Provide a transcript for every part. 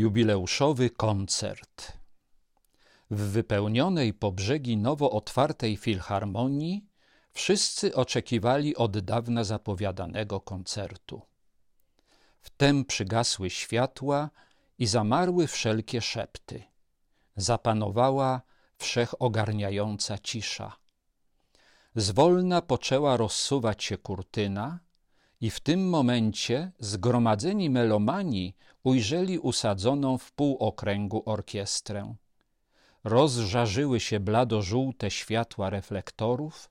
jubileuszowy koncert. W wypełnionej po brzegi nowo otwartej filharmonii wszyscy oczekiwali od dawna zapowiadanego koncertu. Wtem przygasły światła i zamarły wszelkie szepty. Zapanowała wszechogarniająca cisza. Zwolna poczęła rozsuwać się kurtyna – i w tym momencie zgromadzeni melomani ujrzeli usadzoną w półokręgu orkiestrę. Rozżarzyły się blado-żółte światła reflektorów,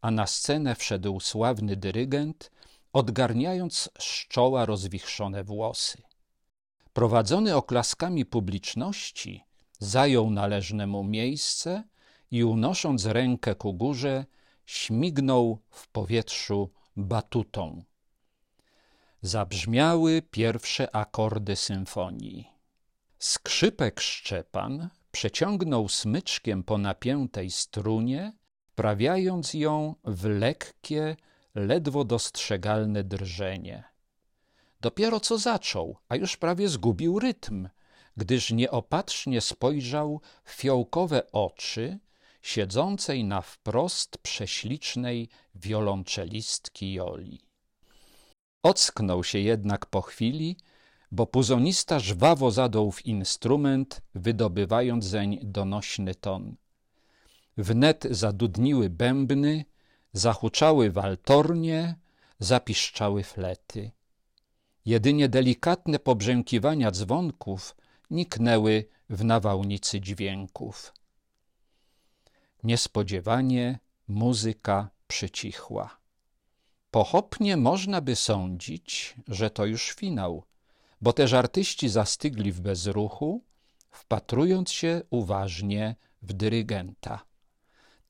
a na scenę wszedł sławny dyrygent, odgarniając z czoła rozwichrzone włosy. Prowadzony oklaskami publiczności, zajął należne mu miejsce i unosząc rękę ku górze, śmignął w powietrzu batutą zabrzmiały pierwsze akordy symfonii. Skrzypek Szczepan przeciągnął smyczkiem po napiętej strunie, wprawiając ją w lekkie, ledwo dostrzegalne drżenie. Dopiero co zaczął, a już prawie zgubił rytm, gdyż nieopatrznie spojrzał w fiołkowe oczy siedzącej na wprost prześlicznej wiolonczelistki Joli. Ocknął się jednak po chwili, bo puzonista żwawo zadął w instrument, wydobywając zeń donośny ton. Wnet zadudniły bębny, zahuczały waltornie, zapiszczały flety. Jedynie delikatne pobrzękiwania dzwonków niknęły w nawałnicy dźwięków. Niespodziewanie muzyka przycichła. Pochopnie można by sądzić, że to już finał, bo też artyści zastygli w bezruchu, wpatrując się uważnie w dyrygenta.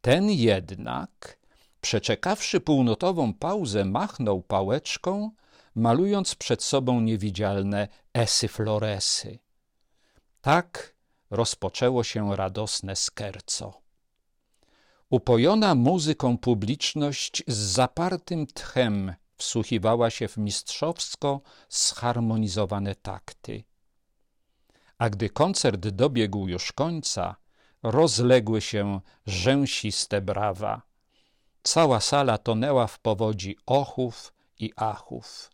Ten jednak, przeczekawszy półnotową pauzę, machnął pałeczką, malując przed sobą niewidzialne esy floresy. Tak rozpoczęło się radosne skerco. Upojona muzyką publiczność z zapartym tchem wsłuchiwała się w mistrzowsko zharmonizowane takty. A gdy koncert dobiegł już końca, rozległy się rzęsiste brawa. Cała sala tonęła w powodzi ochów i achów.